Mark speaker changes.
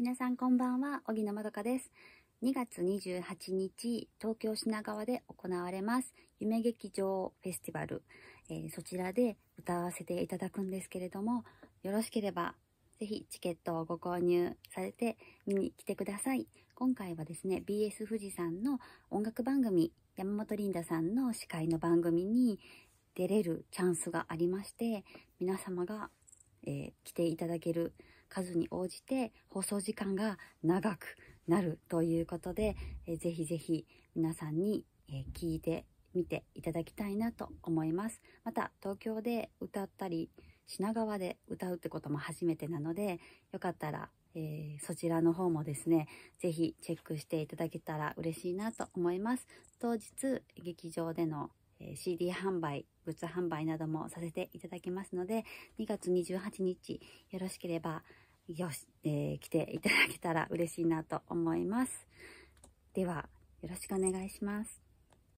Speaker 1: 皆さんこんばんは、荻野まどかです。2月28日、東京品川で行われます、夢劇場フェスティバル、えー、そちらで歌わせていただくんですけれども、よろしければ、ぜひチケットをご購入されて見に来てください。今回はですね、BS 富士山の音楽番組、山本リンダさんの司会の番組に出れるチャンスがありまして、皆様がえー、来ていただける数に応じて放送時間が長くなるということで、えー、ぜひぜひ皆さんに、えー、聞いてみていただきたいなと思います。また東京で歌ったり品川で歌うってことも初めてなのでよかったら、えー、そちらの方もですねぜひチェックしていただけたら嬉しいなと思います。当日劇場でのえ CD 販売、グッズ販売などもさせていただきますので、2月28日、よろしければ、よし、えー、来ていただけたら嬉しいなと思います。では、よろしくお願いします。